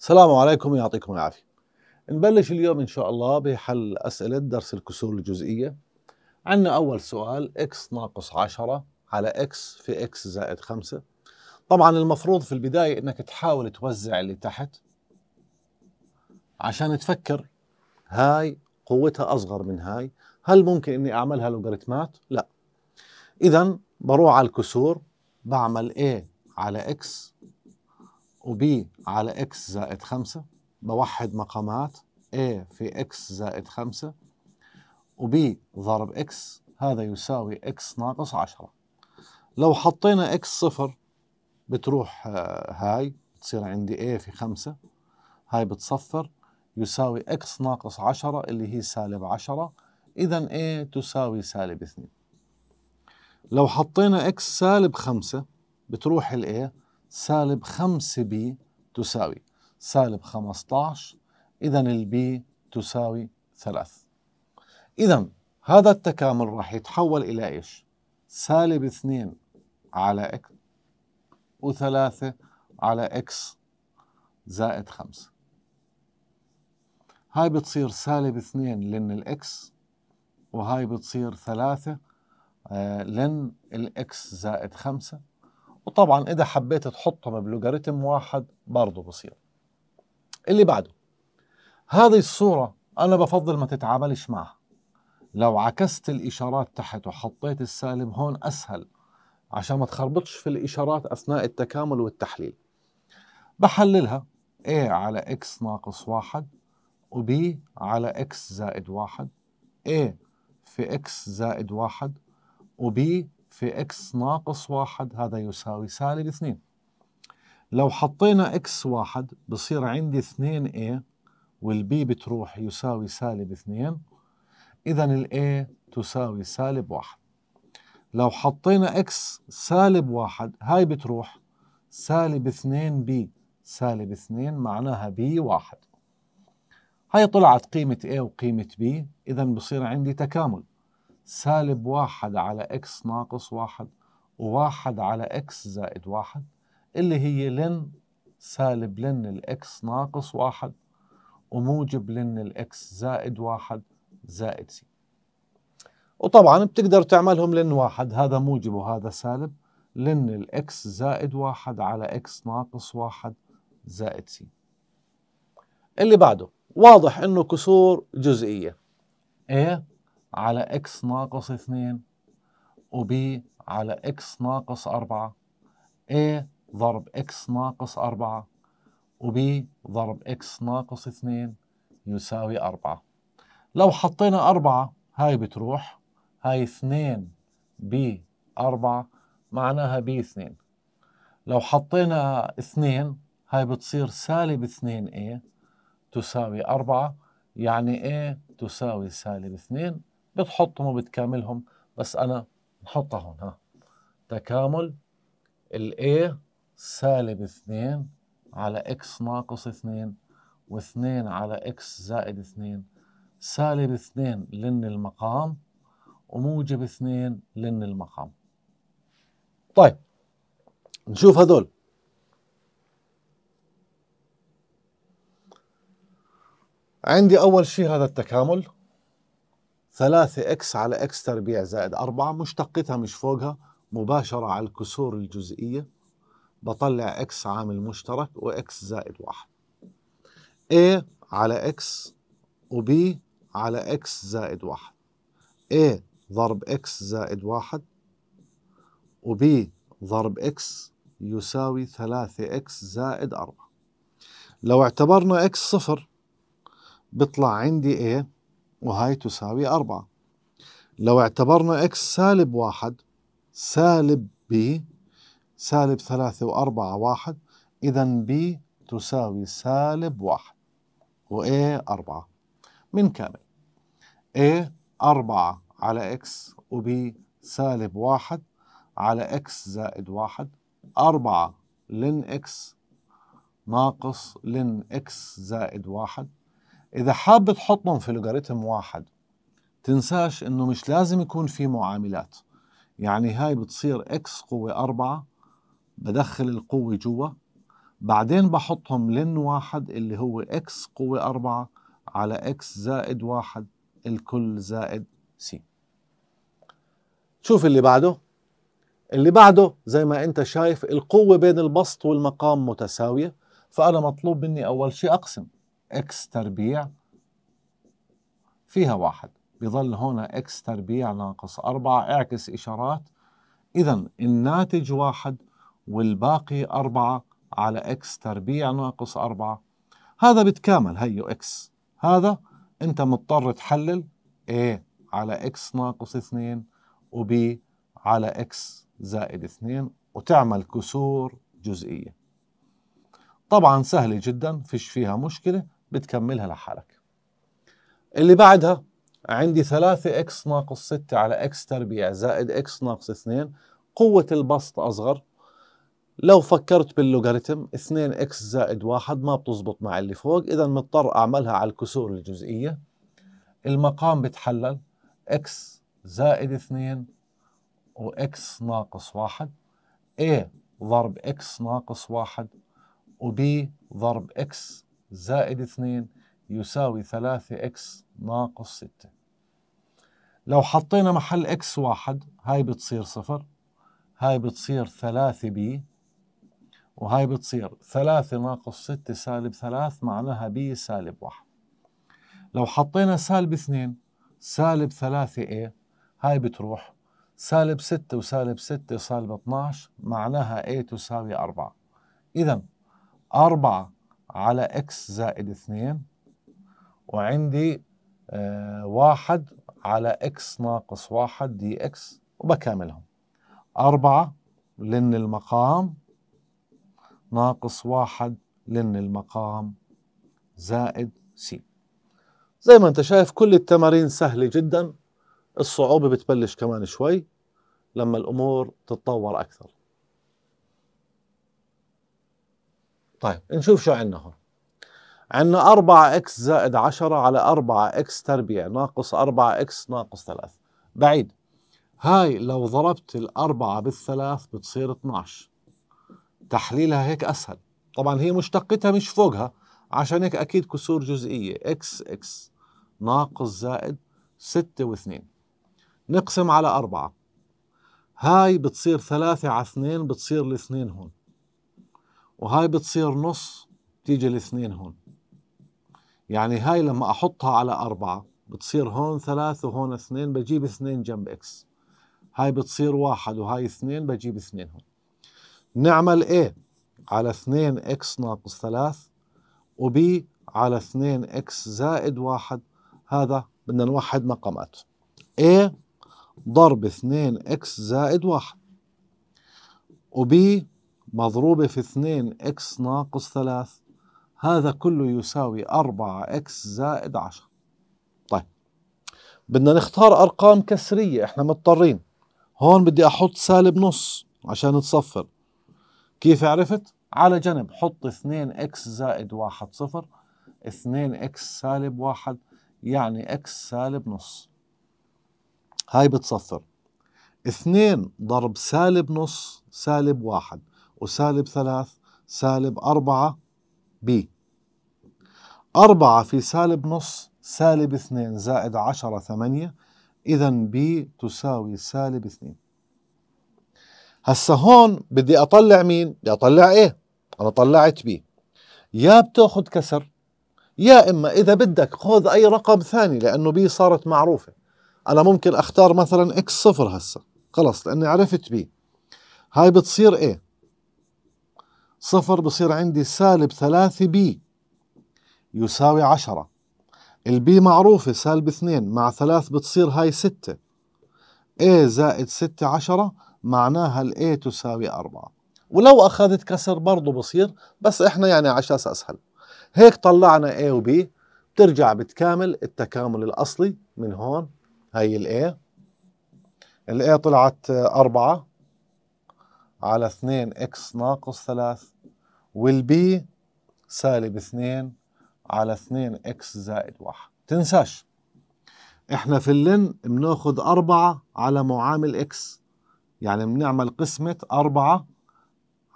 السلام عليكم ويعطيكم العافية نبلش اليوم إن شاء الله بحل أسئلة درس الكسور الجزئية عندنا أول سؤال x ناقص 10 على x في x زائد 5 طبعا المفروض في البداية إنك تحاول توزع اللي تحت عشان تفكر هاي قوتها أصغر من هاي هل ممكن إني أعملها لوغاريتمات؟ لا إذا بروح على الكسور بعمل A على اكس وبي على اكس زائد 5 بوحد مقامات A في x زائد 5 وB ضرب x هذا يساوي x ناقص 10 لو حطينا x صفر بتروح آه، هاي بتصير عندي A في 5 هاي بتصفر يساوي x ناقص 10 اللي هي سالب 10 إذا A تساوي سالب 2 لو حطينا x سالب 5 بتروح الايه سالب 5 بي تساوي سالب 15 اذا البي تساوي 3 اذا هذا التكامل راح يتحول الى ايش سالب 2 على اكس و3 على اكس زائد 5 هاي بتصير سالب 2 لن الاكس وهاي بتصير 3 آه، لن الاكس زائد 5 وطبعا إذا حبيت تحطهم بلوغاريتم واحد برضه بصير اللي بعده هذه الصورة أنا بفضل ما تتعاملش معها لو عكست الإشارات تحت وحطيت السالب هون أسهل عشان ما تخربطش في الإشارات أثناء التكامل والتحليل بحللها A على X ناقص واحد وB على X زائد واحد A في X زائد واحد وB في اكس ناقص واحد هذا يساوي سالب اثنين لو حطينا اكس واحد بصير عندي اثنين a والبي بتروح يساوي سالب اثنين اذا الاي تساوي سالب واحد لو حطينا اكس سالب واحد هاي بتروح سالب اثنين بي سالب اثنين معناها بي واحد هاي طلعت قيمة A وقيمة B إذا بصير عندي تكامل سالب واحد على اكس ناقص واحد وواحد على اكس زائد واحد اللي هي لن سالب لن الاكس ناقص واحد وموجب لن الاكس زائد واحد زائد سي وطبعا بتقدر تعملهم لن واحد هذا موجب وهذا سالب لن الاكس زائد واحد على اكس ناقص واحد زائد سي اللي بعده واضح انه كسور جزئيه ايه على إكس ناقص 2 وبي على إكس ناقص 4 A ضرب إكس ناقص 4 وبي ضرب إكس ناقص 2 يساوي 4 لو حطينا 4 هاي بتروح هاي 2 بي 4 معناها بي 2 لو حطينا 2 هاي بتصير سالب 2 A تساوي 4 يعني A تساوي سالب 2 بتحطهم وبتكاملهم بس انا نحطها هون ها تكامل ال A سالب 2 على x ناقص 2 و2 على x زائد 2 سالب 2 لن المقام وموجب 2 لن المقام طيب نشوف هذول عندي أول شيء هذا التكامل 3 اكس على اكس تربيع زائد 4 مشتقتها مش فوقها مباشرة على الكسور الجزئية بطلع اكس عامل مشترك واكس زائد 1 a على X وb على X زائد 1 a ضرب X زائد 1 وb ضرب X يساوي 3 X زائد 4 لو اعتبرنا X صفر بيطلع عندي a وهاي تساوي أربعة لو اعتبرنا x سالب واحد سالب b سالب ثلاثة وأربعة واحد إذا b تساوي سالب واحد وإيه أربعة من كامل A أربعة على X وB سالب واحد على X زائد واحد أربعة لن X ناقص لن X زائد واحد اذا حاب تحطهم في لوغاريتم واحد تنساش انه مش لازم يكون في معاملات يعني هاي بتصير اكس قوة أربعة بدخل القوة جوا بعدين بحطهم لن واحد اللي هو اكس قوة أربعة على اكس زائد واحد الكل زائد سي شوف اللي بعده اللي بعده زي ما انت شايف القوة بين البسط والمقام متساوية فأنا مطلوب مني أول شيء أقسم اكس تربيع فيها واحد بيظل هنا اكس تربيع ناقص أربعة اعكس إشارات إذا الناتج واحد والباقي أربعة على اكس تربيع ناقص أربعة هذا بتكامل هيو اكس هذا أنت مضطر تحلل A على اكس ناقص اثنين وB على اكس زائد اثنين وتعمل كسور جزئية طبعا سهلة جدا فيش فيها مشكلة بتكملها لحالك اللي بعدها عندي 3 اكس ناقص 6 على اكس تربيع زائد اكس ناقص 2 قوة البسط أصغر لو فكرت باللوغاريتم 2 اكس زائد 1 ما بتزبط مع اللي فوق إذا مضطر أعملها على الكسور الجزئية المقام بتحلل اكس زائد 2 واكس ناقص 1 A ضرب اكس ناقص 1 وبي ضرب اكس زائد 2 يساوي 3 اكس ناقص 6 لو حطينا محل اكس واحد هاي بتصير صفر هاي بتصير 3 بي وهاي بتصير 3 ناقص 6 سالب 3 معناها بي سالب 1 لو حطينا سالب 2 سالب 3a إيه، هاي بتروح سالب 6 وسالب 6 سالب 12 معناها اي تساوي 4 إذا 4 على اكس زائد 2 وعندي آه، واحد على اكس ناقص واحد دي اكس وبكاملهم أربعة لن المقام ناقص واحد لن المقام زائد سي زي ما انت شايف كل التمارين سهلة جدا الصعوبة بتبلش كمان شوي لما الأمور تتطور أكثر طيب نشوف شو عندنا هون عندنا 4 اكس زائد 10 على 4 اكس تربيع ناقص 4 اكس ناقص 3 بعيد هاي لو ضربت الأربعة بالثلاث بتصير 12 تحليلها هيك أسهل طبعا هي مشتقتها مش فوقها عشان هيك أكيد كسور جزئية اكس اكس ناقص زائد 6 و2 نقسم على 4 هاي بتصير 3 على 2 بتصير الاثنين هون وهاي بتصير نص بتيجي الاثنين هون يعني هاي لما احطها على أربعة بتصير هون ثلاث وهون اثنين بجيب اثنين جنب اكس هاي بتصير واحد وهاي اثنين بجيب اثنين هون نعمل A على 2 x ناقص 3 وبي على 2 x زائد 1 هذا بدنا نوحد مقامات A ضرب 2 x زائد 1 وبي مضروبة في 2 x ناقص 3 هذا كله يساوي 4 x زائد 10 طيب بدنا نختار أرقام كسرية احنا مضطرين هون بدي أحط سالب نص عشان تصفر كيف عرفت؟ على جنب حط 2 x زائد 1 صفر 2 x سالب 1 يعني x سالب نص هاي بتصفر 2 ضرب سالب نص سالب 1 وسالب ثلاث سالب أربعة بي أربعة في سالب نص سالب اثنين زائد عشرة ثمانية إذا بي تساوي سالب اثنين هسا هون بدي أطلع مين؟ بدي أطلع إيه؟ أنا طلعت بي يا بتاخذ كسر يا إما إذا بدك خذ أي رقم ثاني لأنه بي صارت معروفة أنا ممكن أختار مثلا إكس صفر هسا خلص لأني عرفت بي هاي بتصير إيه؟ صفر بصير عندي سالب ثلاثة بي يساوي عشرة البي معروفة سالب اثنين مع ثلاث بتصير هاي ستة A زائد ستة عشرة معناها ال A تساوي أربعة ولو أخذت كسر برضو بصير بس إحنا يعني عشاس أسهل هيك طلعنا A و B بترجع بتكامل التكامل الأصلي من هون هاي ال A ال A طلعت أربعة على 2 اكس ناقص 3 والبي سالب 2 على 2 اكس زائد 1 تنساش احنا في اللن بناخذ 4 على معامل اكس يعني بنعمل قسمة 4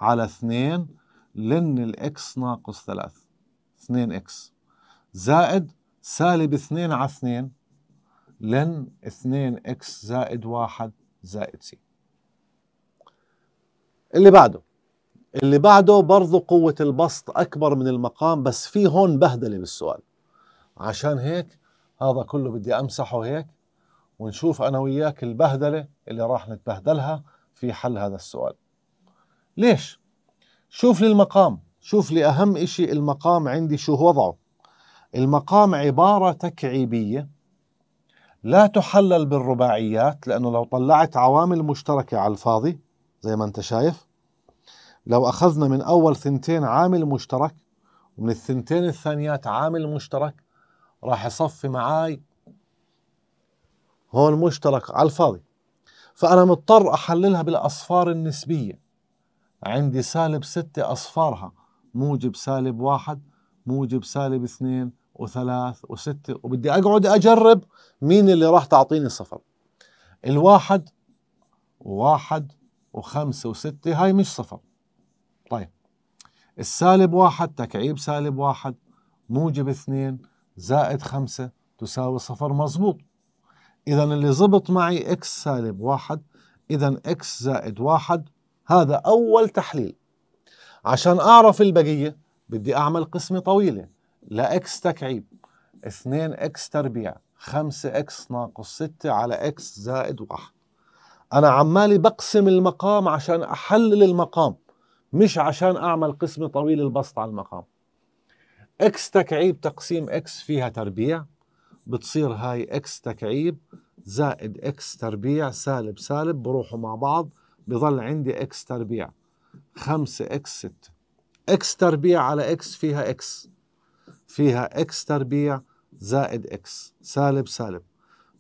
على 2 لن الاكس ناقص 3 2 اكس زائد سالب 2 على 2 لن 2 اكس زائد 1 زائد سي اللي بعده اللي بعده برضه قوة البسط أكبر من المقام بس في هون بهدلة بالسؤال عشان هيك هذا كله بدي أمسحه هيك ونشوف أنا وياك البهدلة اللي راح نتبهدلها في حل هذا السؤال ليش؟ شوف لي المقام شوف لي أهم إشي المقام عندي شو وضعه المقام عبارة تكعيبية لا تحلل بالرباعيات لأنه لو طلعت عوامل مشتركة على الفاضي زي ما انت شايف لو اخذنا من اول ثنتين عامل مشترك ومن الثنتين الثانيات عامل مشترك راح يصفي معاي هون مشترك على الفاضي فانا مضطر احللها بالاصفار النسبيه عندي سالب ستة اصفارها موجب سالب واحد موجب سالب اثنين وثلاث وستة وبدي اقعد اجرب مين اللي راح تعطيني صفر الواحد وواحد وخمسة وستة هاي مش صفر طيب السالب واحد تكعيب سالب واحد موجب اثنين زائد خمسة تساوي صفر مظبوط إذا اللي زبط معي إكس سالب واحد إذا إكس زائد واحد هذا أول تحليل عشان أعرف البقية بدي أعمل قسمة طويلة لا اكس تكعيب اثنين إكس تربيع خمسة إكس ناقص ستة على إكس زائد واحد انا عمالي بقسم المقام عشان احلل المقام مش عشان اعمل قسم طويل البسط على المقام اكس تكعيب تقسيم اكس فيها تربيع بتصير هاي اكس تكعيب زائد اكس تربيع سالب سالب بروحوا مع بعض بظل عندي اكس تربيع 5 اكس 6 اكس تربيع على اكس فيها اكس فيها اكس تربيع زائد اكس سالب سالب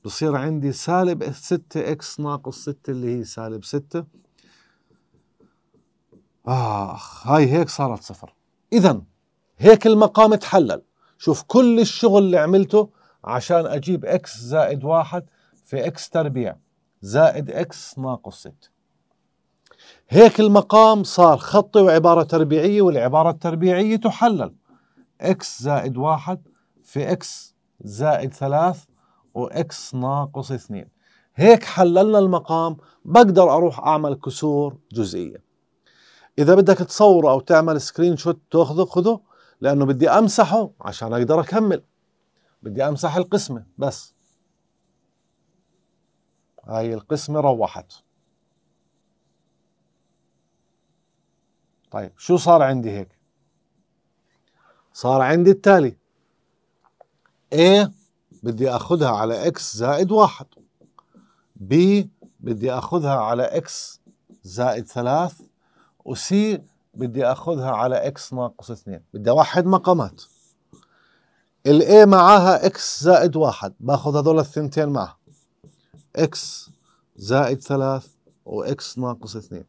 بصير عندي سالب 6 اكس ناقص 6 اللي هي سالب 6 اخ هاي هيك صارت صفر اذا هيك المقام تحلل شوف كل الشغل اللي عملته عشان اجيب اكس زائد واحد في اكس تربيع زائد اكس ناقص 6 هيك المقام صار خطي وعبارة تربيعية والعبارة التربيعية تحلل اكس زائد واحد في اكس زائد ثلاث واكس ناقص 2 هيك حللنا المقام بقدر اروح اعمل كسور جزئيه اذا بدك تصوره او تعمل سكرين شوت تاخذه خذه لانه بدي امسحه عشان اقدر اكمل بدي امسح القسمه بس هاي القسمه روحت طيب شو صار عندي هيك صار عندي التالي ايه بدي اخذها على اكس زائد واحد ب بدي اخذها على اكس زائد ثلاث وسي بدي اخذها على اكس ناقص اثنين بدي واحد مقامات الاي معاها اكس زائد واحد باخذ هذول الثنتين معها اكس زائد ثلاث واكس ناقص اثنين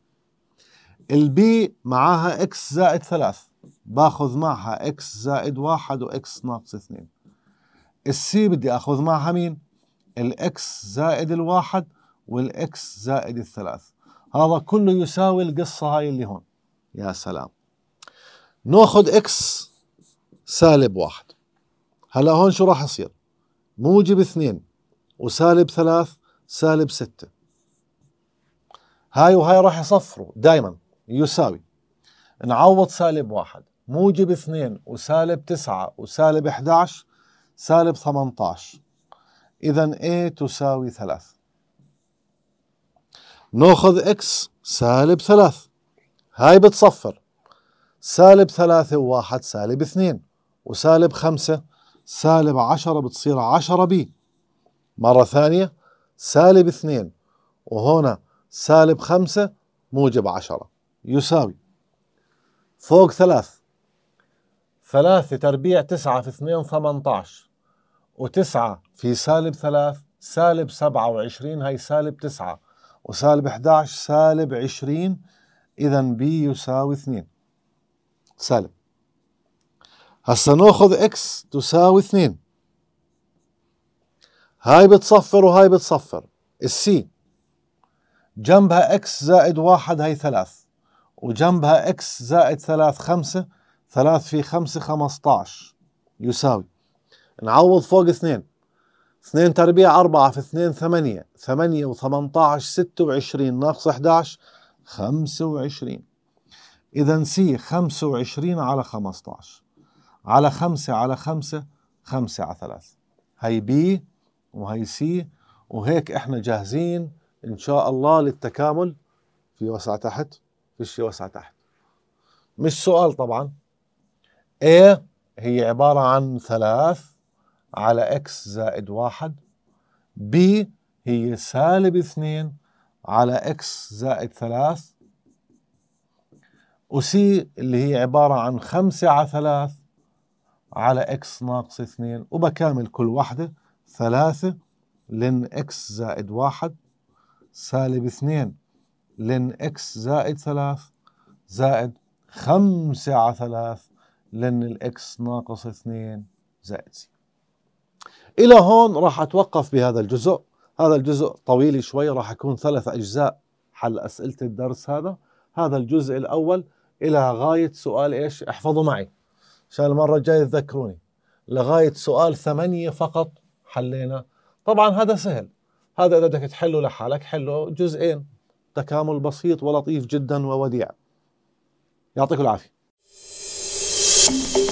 البي معاها اكس زائد ثلاث باخذ معها اكس زائد واحد واكس ناقص اثنين السي بدي اخذ معها مين الاكس زائد الواحد والاكس زائد الثلاث هذا كله يساوي القصة هاي اللي هون يا سلام ناخذ اكس سالب واحد هلا هون شو راح يصير موجب اثنين وسالب ثلاث سالب ستة هاي وهاي راح يصفروا دائما يساوي نعوض سالب واحد موجب اثنين وسالب تسعة وسالب 11 سالب 18 إذا A تساوي 3 ناخذ X سالب 3 هاي بتصفر سالب 3 و1 سالب 2 وسالب 5 سالب 10 بتصير 10 B مرة ثانية سالب 2 وهنا سالب 5 موجب 10 يساوي فوق 3 3 تربيع 9 في 2 18 وتسعة في سالب ثلاث سالب سبعة وعشرين هي سالب تسعة وسالب 11 سالب عشرين إذا بي يساوي اثنين سالب هسا ناخذ اكس تساوي اثنين هاي بتصفر وهاي بتصفر السي جنبها اكس زائد واحد هي ثلاث وجنبها اكس زائد ثلاث خمسة ثلاث في خمسة خمسة عشر يساوي نعوض فوق اثنين اثنين تربيع أربعة في اثنين ثمانية ثمانية وثمنتاعش ستة وعشرين ناقص احداش خمسة وعشرين إذا سي خمسة وعشرين على خمستاعش على خمسة على خمسة خمسة على ثلاث هي بي وهي سي وهيك احنا جاهزين ان شاء الله للتكامل في وسعة تحت فيش في وسعة تحت مش سؤال طبعا ايه هي عبارة عن ثلاث على اكس زائد واحد بي هي سالب اثنين على اكس زائد ثلاث وسي اللي هي عبارة عن خمسة على ثلاث على اكس ناقص اثنين وبكامل كل واحدة ثلاثة لن اكس زائد واحد سالب اثنين لن اكس زائد ثلاث زائد خمسة على ثلاث لن الإكس ناقص اثنين زائد سي إلى هون راح أتوقف بهذا الجزء هذا الجزء طويل شوي راح يكون ثلاث أجزاء حل أسئلة الدرس هذا هذا الجزء الأول إلى غاية سؤال إيش احفظوا معي عشان المرة الجاية تذكروني لغاية سؤال ثمانية فقط حلينا طبعا هذا سهل هذا إذا بدك تحله لحالك حله جزئين تكامل بسيط ولطيف جدا ووديع يعطيكم العافية